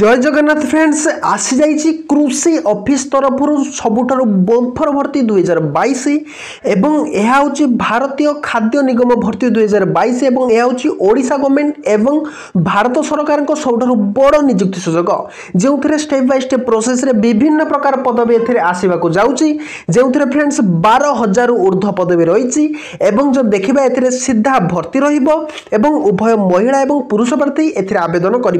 জয় Jagannath friends আসিযাইছি কৃষি office তরফর সবুঠার বম্ফর ভর্তি দুই হাজার বাইশ এবং এ হচ্ছে ভারতীয় খাদ্য নিগম ভর্তি দুই হাজার বাইশ এবং এ হচ্ছে ওড়শা গভর্নমেন্ট এবং ভারত সরকার সবুঠার বড় নিযুক্তি সুযোগ যে স্টেপ বাই স্টেপ প্রোসেসে বিভিন্ন প্রকার পদবী এর আসবাক যাচ্ছি যে ফ্রেন্ডস বার হাজার ঊর্ধ্ব পদবী রয়েছে এবং যে দেখবা এর সিধা ভর্তি রহব এবং উভয় মহিলা এবং পুরুষ প্রার্থী এর আবেদন করে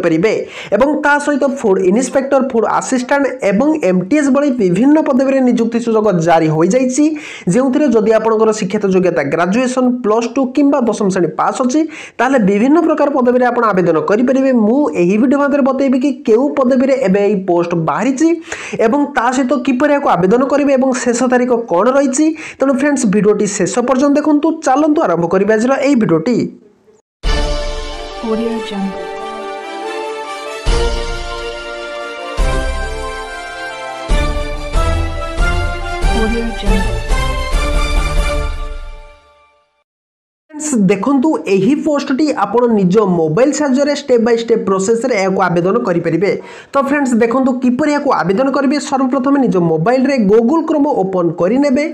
এবং ତା ସହିତ ଫୁଡ୍ ଇନ୍ସପେକ୍ଟର ଫୁଡ୍ ଆସିଷ୍ଟାଣ୍ଟ ଏବଂ ଏମ୍ଟିଏସ୍ ଭଳି ବିଭିନ୍ନ ପଦବୀରେ ନିଯୁକ୍ତି ସୁଯୋଗ ଜାରି ହୋଇଯାଇଛି ଯେଉଁଥିରେ ଯଦି ଆପଣଙ୍କର ଶିକ୍ଷିତ ଯୋଗ୍ୟତା ଗ୍ରାଜୁଏସନ୍ ପ୍ଲସ୍ ଟୁ କିମ୍ବା ଦଶମ ଶ୍ରେଣୀ ପାସ୍ ଅଛି ତାହେଲେ ବିଭିନ୍ନ ପ୍ରକାର ପଦବୀରେ ଆପଣ ଆବେଦନ କରିପାରିବେ ମୁଁ ଏହି ଭିଡ଼ିଓ ମଧ୍ୟରେ ବତେଇବି କି କେଉଁ ପଦବୀରେ ଏବେ ଏହି ପୋଷ୍ଟ ବାହାରିଛି ଏବଂ ତା ସହିତ କିପରି ଏହାକୁ ଆବେଦନ କରିବେ ଏବଂ ଶେଷ ତାରିଖ କ'ଣ ରହିଛି ତେଣୁ ଫ୍ରେଣ୍ଡସ୍ ଭିଡ଼ିଓଟି ଶେଷ ପର୍ଯ୍ୟନ୍ତ ଦେଖନ୍ତୁ ଚାଲନ୍ତୁ ଆରମ୍ଭ କରିବା ଆଜିର ଏହି ଭିଡ଼ିଓଟି ଓଡ଼ିଆ ଜଙ୍ଗଲ Audio Jungle ফ্রেন্ডস দেখন্তু ଏହି ପୋଷ୍ଟଟି ଆପଣ ନିଜ ମୋବାଇଲ ସାହାଯ୍ୟରେ ଷ୍ଟେପ୍ ବାଇ ଷ୍ଟେପ୍ ପ୍ରୋସେସରେ ଏହାକୁ ଆବେଦନ କରିପାରିବେ ତ ଫ୍ରେଣ୍ଡସ୍ ଦେଖନ୍ତୁ କିପରି ଏହାକୁ ଆବେଦନ କରିବେ ସର୍ବପ୍ରଥମେ ନିଜ ମୋବାଇଲରେ ଗୁଗୁଲ କ୍ରୋମ ଓପନ୍ କରିନେବେ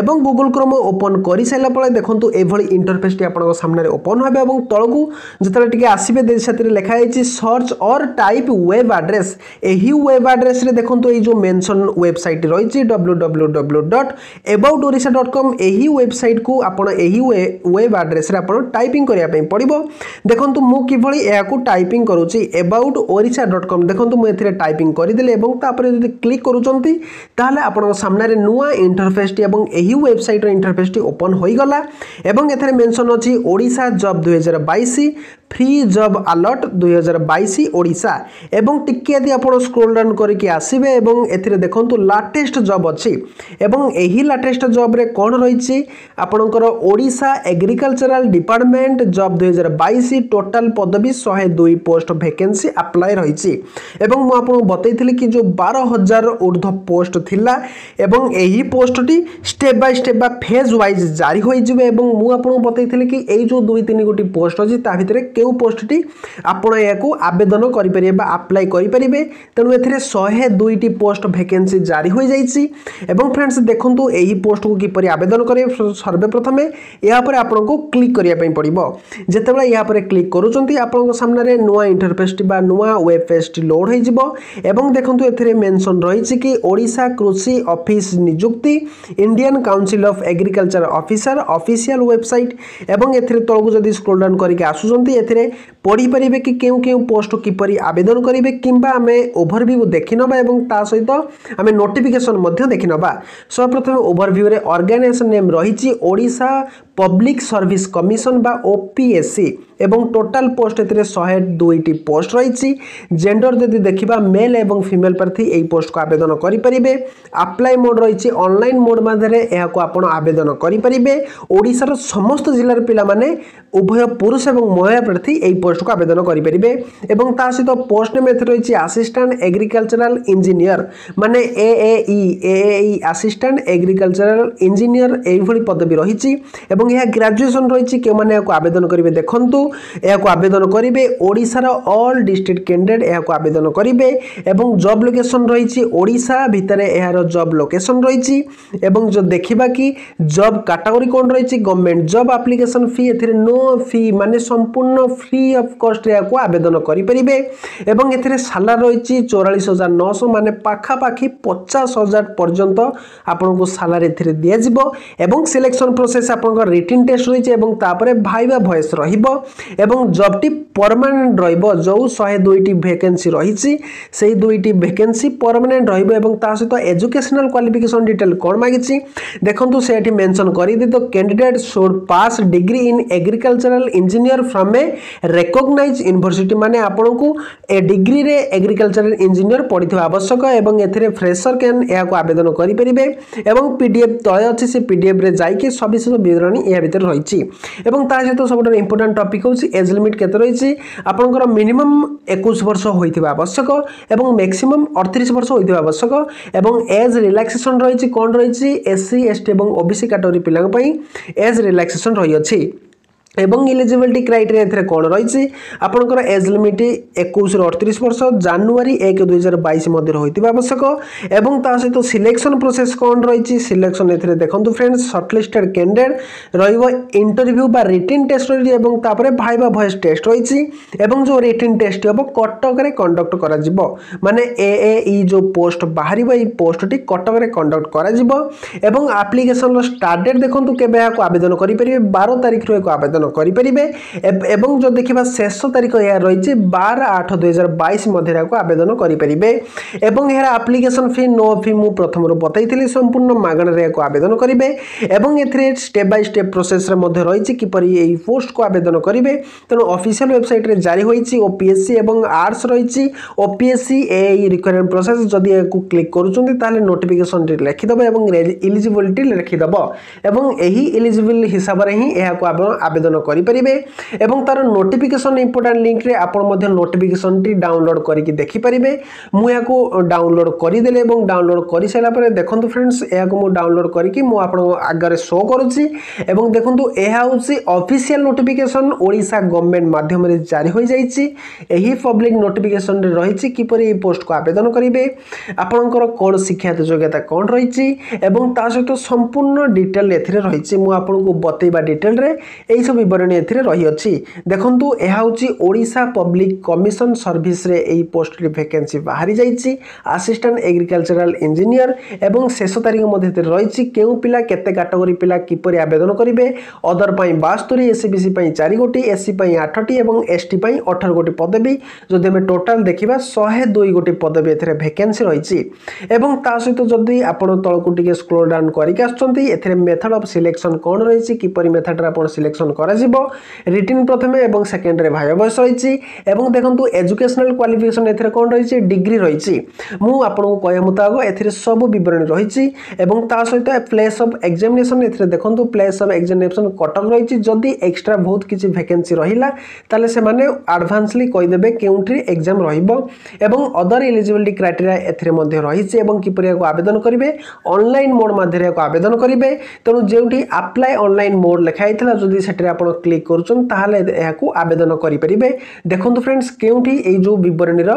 ଏବଂ ଗୁଗୁଲ କ୍ରୋମ ଓପନ୍ କରିସାରିଲା ପରେ ଦେଖନ୍ତୁ ଏଭଳି ଇଣ୍ଟରଫେସ୍ଟି ଆପଣଙ୍କ ସାମ୍ନାରେ ଓପନ୍ ହେବ ଏବଂ ତଳକୁ ଯେତେବେଳେ ଟିକେ ଆସିବେ ସେଥିରେ ଲେଖା ହେଇଛି search or type web address ଏହି ୱେବ୍ ଆଡ୍ରେସ୍ରେ ଦେଖନ୍ତୁ ଏଇ ଯେଉଁ ମେନ୍ସନ୍ ୱେବସାଇଟ୍ ରହିଛି W W W dot about Odisha dot com ଏହି ୱେବସାଇଟ୍କୁ ଆପଣ ଏହି ୱେବ୍ ଆଡ୍ରେସ୍ ସେଟା ଆପଣ ଟାଇପିଂ କରିବା ପାଇଁ ପଡ଼ିବ ଦେଖନ୍ତୁ ମୁଁ କିଭଳି ଏହାକୁ ଟାଇପିଂ କରୁଛି ଏବାଉଟ୍ ଓରିଶା ଡଟ୍ କମ୍ ଦେଖନ୍ତୁ ମୁଁ ଏଥିରେ ଟାଇପିଂ କରିଦେଲି ଏବଂ ତାପରେ ଯଦି କ୍ଲିକ୍ କରୁଛନ୍ତି ତାହେଲେ ଆପଣଙ୍କ ସାମ୍ନାରେ ନୂଆ ଇଣ୍ଟରଫେସ୍ଟି ଏବଂ ଏହି ୱେବସାଇଟ୍ର ଇଣ୍ଟରଫେସ୍ଟି ଓପନ୍ ହୋଇଗଲା ଏବଂ ଏଥିରେ ମେନ୍ସନ୍ ଅଛି ଓଡ଼ିଶା ଜବ୍ ଦୁଇହଜାର ବାଇଶ ଫ୍ରି ଜବ୍ ଆଲର୍ଟ ଦୁଇହଜାର ବାଇଶ ଓଡ଼ିଶା ଏବଂ ଟିକେ টিকি ଆପଣ ସ୍କ୍ରୋଲ୍ স্ক্রোল କରିକି ଆସିବେ ଏବଂ ଏଥିରେ ଦେଖନ୍ତୁ ଲାଟେଷ୍ଟ ଜବ୍ ଅଛି ଏବଂ ଏହି ଲାଟେଷ୍ଟ ଜବ୍ରେ କଣ ରହିଛି ଆପଣଙ୍କର Odisha agriculture general department job দুই হাজার বাইশ ଟୋଟାଲ ପଦବୀ ଶହେ ଦୁଇ ପୋଷ୍ଟ ଭେକେନ୍ସି ଆପ୍ଲାଏ ରହିଛି ଏବଂ ମୁଁ ଆପଣଙ୍କୁ ବତେଇଥିଲି କି ଯେଉଁ ବାର ହଜାରର ଉର୍ଦ୍ଧ୍ୱ ପୋଷ୍ଟ ଥିଲା ଏବଂ ଏହି ପୋଷ୍ଟଟି ଷ୍ଟେପ୍ ବାଇ ଷ୍ଟେପ୍ ବା ଫେଜ୍ ୱାଇଜ୍ ଜାରି ହୋଇଯିବ ଏବଂ ମୁଁ ଆପଣଙ୍କୁ ବତେଇଥିଲି କି ଏଇ ଯେଉଁ ଦୁଇ ତିନି ଗୋଟି ପୋଷ୍ଟ ଅଛି ତା ଭିତରେ କେଉଁ ପୋଷ୍ଟଟି ଆପଣ ଏହାକୁ ଆବେଦନ କରିପାରିବେ ବା ଆପ୍ଲାଏ କରିପାରିବେ ତେଣୁ ଏଥିରେ ଶହେ ଦୁଇଟି ପୋଷ୍ଟ ଭେକେନ୍ସି ଜାରି ହୋଇଯାଇଛି ଏବଂ ଫ୍ରେଣ୍ଡସ୍ ଦେଖନ୍ତୁ ଏହି ପୋଷ୍ଟକୁ କିପରି ଆବେଦନ କରିବେ ସର୍ବେପ୍ରଥମେ ଏହା ଉପରେ ଆପଣଙ୍କୁ କ୍ଲିକ୍ କ୍ଲିକ୍ କରିବା ପାଇଁ ପଡ଼ିବ ଯେତେବେଳେ ଏହା ଉପରେ କ୍ଲିକ୍ କରୁଛନ୍ତି ଆପଣଙ୍କ ସାମ୍ନାରେ ନୂଆ ଇଣ୍ଟରଫେସ୍ଟି ବା ନୂଆ ୱେବ୍ ପେଜ୍ଟି ଲୋଡ଼୍ ହୋଇଯିବ ଏବଂ ଦେଖନ୍ତୁ ଏଥିରେ ମେନସନ୍ ରହିଛି କି ଓଡ଼ିଶା କୃଷି ଅଫିସ୍ ନିଯୁକ୍ତି Indian council of agriculture officer official website ଏବଂ ଏଥିରେ ତଳକୁ ଯଦି ସ୍କ୍ରୋଲ୍ ଡାଉନ୍ କରିକି ଆସୁଛନ୍ତି ଏଥିରେ ପଢ଼ିପାରିବେ କି କେଉଁ କେଉଁ ପୋଷ୍ଟ କିପରି ଆବେଦନ କରିବେ କିମ୍ବା ଆମେ ଓଭରଭ୍ୟୁ ଦେଖିନେବା ଏବଂ ତା ସହିତ ଆମେ ନୋଟିଫିକେସନ୍ ମଧ୍ୟ ଦେଖିନେବା ସର୍ବପ୍ରଥମେ ଓଭରଭ୍ୟୁରେ ଅର୍ଗାନାଇଜେସନ୍ ନେମ୍ ରହିଛି ଓଡ଼ିଶା ପବ୍ଲିକ୍ ସର୍ଭିସ୍ কমিশন বা ওপিএসসি এবং টোটাল পোস্ট এতে শহে দুইটি পোস্ট রয়েছে জেন্ডর যদি দেখা মেল এবং ফিমেল প্রার্থী এই পোস্টক আবেদন করে আপ্লাই মোড রয়েছে অনলাইন মোড মাধ্যমে এখন আপনার আবেদন করে ওড়শার সমস্ত জেলার পিলামানে উভয় পুরুষ এবং মহিলা প্রার্থী এই পোস্টক আবেদন করে এবং তা সহ পোস্ট নেম এতে রয়েছে আসিষ্টাট এগ্রিকালচারাল ইঞ্জিনিয়র মানে এ ই এ ই আসিষ্টাট এগ্রিকালচারাল ইঞ্জিনিয়র এইভাবে পদবী রয়েছে এবং এর গ্রাজুয়েসন রয়েছে রয়েছে কেউমানে ଏହାକୁ ଆବେଦନ କରିବେ ଦେଖନ୍ତୁ ଏହାକୁ ଆବେଦନ କରିବେ ଓଡ଼ିଶାର ଅଲ୍ ଡିଷ୍ଟ୍ରିକ୍ଟ କ୍ୟାଣ୍ଡିଡେଟ୍ ଏହାକୁ ଆବେଦନ କରିବେ ଏବଂ ଜବ୍ ଲୋକେସନ୍ ରହିଛି ଓଡ଼ିଶା ଭିତରେ ଏହାର ଜବ୍ ଲୋକେସନ୍ ରହିଛି ଏବଂ ଯେଉଁ ଦେଖିବା କି ଜବ୍ କାଟାଗୋରୀ କ'ଣ ରହିଛି ଗଭର୍ଣ୍ଣମେଣ୍ଟ ଜବ୍ ଆପ୍ଲିକେସନ୍ ଫି ଏଥିରେ ନୋ ଫି ମାନେ ସମ୍ପୂର୍ଣ୍ଣ ଫ୍ରି ଅଫ୍ କଷ୍ଟରେ ଏହାକୁ ଆବେଦନ କରିପାରିବେ ଏବଂ ଏଥିରେ ସାଲାର ରହିଛି ଚଉରାଳିଶ ହଜାର ନଅଶହ ମାନେ ପାଖାପାଖି ପଚାଶ ହଜାର ପର୍ଯ୍ୟନ୍ତ ଆପଣଙ୍କୁ ସାଲାର ଏଥିରେ ଦିଆଯିବ ଏବଂ ସିଲେକ୍ସନ୍ ପ୍ରୋସେସ୍ ଆପଣଙ୍କ ରିଟିନ୍ ଟେଷ୍ଟ ରହିଛି ଏବଂ ତାପରେ ଭାଇବା ଭଏସ୍ ରହିବ ଏବଂ ଜବ୍ଟି ପରମାନେଣ୍ଟ ରହିବ ଯେଉଁ ଶହେ ଦୁଇଟି ଭେକେନ୍ସି ରହିଛି ସେହି ଦୁଇଟି ଭେକେନ୍ସି ପରମାନେଣ୍ଟ ରହିବ ଏବଂ ତା ସହିତ ଏଜୁକେସନାଲ୍ କ୍ୱାଲିଫିକେସନ୍ ଡିଟେଲ୍ କ'ଣ ମାଗିଛି ଦେଖନ୍ତୁ ସେ ଏଠି ମେନ୍ସନ୍ କରିଦି ତ candidate should pass degree in agricultural engineer from a recognise university ମାନେ ଆପଣଙ୍କୁ ଏ ଡିଗ୍ରୀରେ ଏଗ୍ରିକଲଚରାଲ ଇଞ୍ଜିନିୟର ପଢ଼ିଥିବା ଆବଶ୍ୟକ ଏବଂ ଏଥିରେ ଫ୍ରେସର କ୍ୟାନ୍ ଏହାକୁ ଆବେଦନ କରିପାରିବେ ଏବଂ ପି ଡି ଏଫ୍ ତଳେ ଅଛି ସେ ପି ଡି ଏଫ୍ରେ ଯାଇକି ସବିଶେଷ ବିବରଣୀ ଏହା ଭିତରେ ରହିଛି এবং ତା ସହିତ ସବୁଠାରୁ ଇମ୍ପୋର୍ଟାଣ୍ଟ ଟପିକ୍ ହେଉଛି ଏଜ୍ ଲିମିଟ୍ କେତେ ରହିଛି ଆପଣଙ୍କର ମିନିମମ୍ ଏକୋଇଶ ବର୍ଷ ହୋଇଥିବା ଆବଶ୍ୟକ ଏବଂ ମ୍ୟାକ୍ସିମମ୍ ଅଠତିରିଶ ବର୍ଷ ହୋଇଥିବା ଆବଶ୍ୟକ ଏବଂ ଏଜ୍ ରିଲାକ୍ସେସନ୍ ରହିଛି କ'ଣ ରହିଛି ଏସ୍ସି ଏସ୍ଟି ଏବଂ ଓବିସି କାଟଗୋରୀ ପିଲାଙ୍କ ପାଇଁ ଏଜ୍ ରିଲାକ୍ସେସନ୍ ରହିଅଛି এবং ইলিজিবিলিটি ক্রাইটেরিয়া এতে কোণ রয়েছে আপনার এজ লিমিট একুশ অড়তিশ বর্ষ জানুয়ারি এক দুই হাজার বাইশ মধ্যে রয়েছে আবশ্যক এবং তা সহ সিলেকশন প্রোসেস কোণ রয়েছে সিলেকশন এতে দেখুন ফ্রেন্ডস সর্টলিস্টেড ক্যান্ডিডেট রহব ইন্টরভিউ বা রিটিন টেস্ট রয়েছে এবং তাপরে ভাইবা ভয়েস টেস্ট রয়েছে এবং যে রিটিন টেস্ট হব কটকরে কন্ডক্ট করা যাব মানে এ এ ই যে পোস্ট বাহার এই পোস্টটি কটকরে কন্ডক্ট করা যাব এবং আপ্লিকেশনর স্টার্ট ডেট দেখুন কেবে আবেদন করে পারে বার তারিখর এক আবেদন ଆବେଦନ କରିପାରିବେ ଏବଂ ଯଦି ଦେଖିବା ଶେଷ ତାରିଖ ଏହା ରହିଛି ବାର ଆଠ ଦୁଇହଜାର ବାଇଶ ମଧ୍ୟରେ ଏହାକୁ ଆବେଦନ କରିପାରିବେ ଏବଂ ଏହାର ଆପ୍ଲିକେସନ୍ ଫି ନୋ ଫି ମୁଁ ପ୍ରଥମରୁ ବତାଇଥିଲି ସମ୍ପୂର୍ଣ୍ଣ ମାଗଣାରେ ଏହାକୁ ଆବେଦନ କରିବେ ଏବଂ ଏଥିରେ ଷ୍ଟେପ୍ ବାଇ ଷ୍ଟେପ୍ ପ୍ରୋସେସ୍ରେ ମଧ୍ୟ ରହିଛି କିପରି ଏହି ପୋଷ୍ଟକୁ ଆବେଦନ କରିବେ ତେଣୁ ଅଫିସିଆଲ୍ ୱେବସାଇଟ୍ରେ ଜାରି ହୋଇଛି ଓ ପି ଏସ୍ ସି ଏବଂ ଆର୍ଟ୍ସ ରହିଛି ଓ ପି ଏସ୍ ସି ଏ ରିକ୍ୱାରମେଣ୍ଟ ପ୍ରୋସେସ୍ ଯଦି ଏହାକୁ କ୍ଲିକ୍ କରୁଛନ୍ତି ତାହେଲେ ନୋଟିଫିକେସନ୍ଟି ଲେଖିଦେବ ଏବଂ ଇଲିଜିବିଲିଟି ଲେଖିଦେବ ଏବଂ ଏହି ଇଲିଜିବିଲ୍ ହିସାବରେ ହିଁ ଏହାକୁ ଆବେଦନ ଆବେଦନ କରିପାରିବେ ଏବଂ ତାର ନୋଟିଫିକେସନ୍ ଇମ୍ପୋର୍ଟାଣ୍ଟ ଲିଙ୍କରେ ଆପଣ ମଧ୍ୟ ନୋଟିଫିକେସନ୍ଟି ଡାଉନଲୋଡ଼ କରିକି ଦେଖିପାରିବେ ମୁଁ ଏହାକୁ ଡାଉନଲୋଡ଼ କରିଦେଲେ ଏବଂ ଡାଉନଲୋଡ଼ କରିସାରିଲା ପରେ ଦେଖନ୍ତୁ ଫ୍ରେଣ୍ଡସ୍ ଏହାକୁ ମୁଁ ଡାଉନଲୋଡ଼ କରିକି ମୁଁ ଆପଣଙ୍କ ଆଗରେ ଶୋ କରୁଛି ଏବଂ ଦେଖନ୍ତୁ ଏହା ହେଉଛି ଅଫିସିଆଲ୍ ନୋଟିଫିକେସନ୍ ଓଡ଼ିଶା ଗଭର୍ଣ୍ଣମେଣ୍ଟ ମାଧ୍ୟମରେ ଜାରି ହୋଇଯାଇଛି ଏହି ପବ୍ଲିକ୍ ନୋଟିଫିକେସନ୍ରେ ରହିଛି କିପରି ଏହି ପୋଷ୍ଟକୁ ଆବେଦନ କରିବେ ଆପଣଙ୍କର କ'ଣ ଶିକ୍ଷାଗତ ଯୋଗ୍ୟତା କ'ଣ ରହିଛି ଏବଂ ତା ସହିତ ସମ୍ପୂର୍ଣ୍ଣ ଡିଟେଲ୍ ଏଥିରେ ରହିଛି ମୁଁ ଆପଣଙ୍କୁ ବତେଇବା ଡିଟେଲ୍ରେ ଏହିସବୁ ବିବରଣୀ ଏଥିରେ ରହିଅଛି ଦେଖନ୍ତୁ ଏହା ହେଉଛି ଓଡ଼ିଶା ପବ୍ଲିକ୍ କମିଶନ ସର୍ଭିସରେ ଏହି ପୋଷ୍ଟଟି ଭେକେନ୍ସି ବାହାରି ଯାଇଛି ଆସିଷ୍ଟାଣ୍ଟ ଏଗ୍ରିକଲଚରାଲ ଇଞ୍ଜିନିୟର ଏବଂ ଶେଷ ତାରିଖ ମଧ୍ୟ ଏଥିରେ ରହିଛି କେଉଁ ପିଲା କେତେ କାଟେଗୋରୀ ପିଲା କିପରି ଆବେଦନ କରିବେ ଅଦର ପାଇଁ ବାସ୍ତୋରି ଏସ୍ସିବିସି ପାଇଁ ଚାରି ଗୋଟି ଏସ୍ସି ପାଇଁ ଆଠଟି ଏବଂ ଏସ୍ଟି ପାଇଁ ଅଠର ଗୋଟି ପଦବୀ ଯଦି ଆମେ ଟୋଟାଲ ଦେଖିବା ଶହେ ଦୁଇ ଗୋଟି ପଦବୀ ଏଥିରେ ଭେକେନ୍ସି ରହିଛି ଏବଂ ତା ସହିତ ଯଦି ଆପଣ ତଳକୁ ଟିକେ ସ୍କ୍ରୋଲ୍ ଡାଉନ୍ କରିକି ଆସୁଛନ୍ତି ଏଥିରେ ମେଥଡ଼ ଅଫ୍ ସିଲେକ୍ସନ୍ କ'ଣ ରହିଛି କିପରି ମେଥଡ଼ରେ ଆପଣ ସିଲେକ୍ସନ୍ କରା করা রিটিন প্রথমে এবং সেকেন্ডরে ভাইয়া বয়স রয়েছে এবং দেখুন এজুকেশনাল কোয়ালিফিকেসন এর কোণ রয়েছে ডিগ্রি রয়েছে মু আপনার কয়া মুতাবক এর সবু বরণী রয়েছে এবং তা সহ প্লেস অফ এক্সামিনেসন এর দেখুন প্লেস অফ এক্সামিনেসন কটক রয়েছে যদি এক্সট্রা বহুত কিছু ভ্যাকেন্সি রহিলা তাহলে সে আডভান্সলি কইদেবে কেউটি এক্সাম রহব এবং অদর এলিজিবিলিটি ক্রাইটেরিয়া এর মধ্যে রয়েছে এবং কিপর আবেদন করবে অনলাইন মোড মাধ্যমে আবেদন করবে তেমন যেটি আপ্লাই অনলাইন মোড লেখা হয়েছিল যদি সেটি আপনার ଆପଣ କ୍ଲିକ୍ କରୁଛନ୍ତି ତାହେଲେ ଏହାକୁ ଆବେଦନ କରିପାରିବେ ଦେଖନ୍ତୁ ଫ୍ରେଣ୍ଡସ୍ କେଉଁଠି ଏଇ ଯେଉଁ ବିବରଣୀର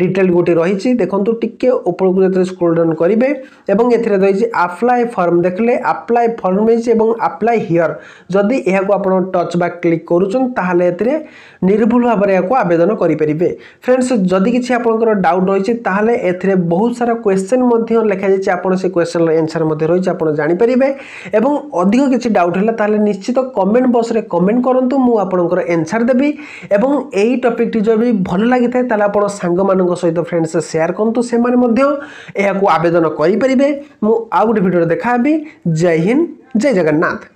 ଡିଟେଲ୍ ଗୋଟିଏ ରହିଛି ଦେଖନ୍ତୁ ଟିକେ ଉପରକୁ ଯେତେବେଳେ ସ୍କ୍ରୋଲ୍ ଡାଉନ୍ କରିବେ ଏବଂ ଏଥିରେ ରହିଛି ଆପ୍ଲାଏ ଫର୍ମ ଦେଖିଲେ ଆପ୍ଲାଏ ଫର୍ମ ରହିଛି ଏବଂ ଆପ୍ଲାଏ ହିଅର୍ ଯଦି ଏହାକୁ ଆପଣ ଟଚ୍ ବା କ୍ଲିକ୍ କରୁଛନ୍ତି ତାହେଲେ ଏଥିରେ ନିର୍ଭୁଲ ଭାବରେ ଏହାକୁ ଆବେଦନ କରିପାରିବେ ଫ୍ରେଣ୍ଡସ୍ ଯଦି କିଛି ଆପଣଙ୍କର ଡାଉଟ୍ ରହିଛି ତାହେଲେ ଏଥିରେ ବହୁତ ସାରା କ୍ୱେଶ୍ଚନ୍ ମଧ୍ୟ ଲେଖାଯାଇଛି ଆପଣ ସେ କ୍ୱେଶ୍ଚନ୍ର ଏନ୍ସର୍ ମଧ୍ୟ ରହିଛି ଆପଣ ଜାଣିପାରିବେ ଏବଂ ଅଧିକ କିଛି ଡାଉଟ୍ ହେଲା ତାହେଲେ ନିଶ୍ଚିତ କମେଣ୍ଟ ବକ୍ସରେ কমেন্ট করতু মু আপনার এনসার দেবি এবং এই টপিকটি যদি ভাল লাগি থাকে তাহলে আপনার সাংগ মান সহিত ফ্রেন্ডস সেয়ার করতু সে আবেদন করে পে মু আউ গোটে ভিডিওরে দেখা হবি জয় হিন্দ জয় জগন্নাথ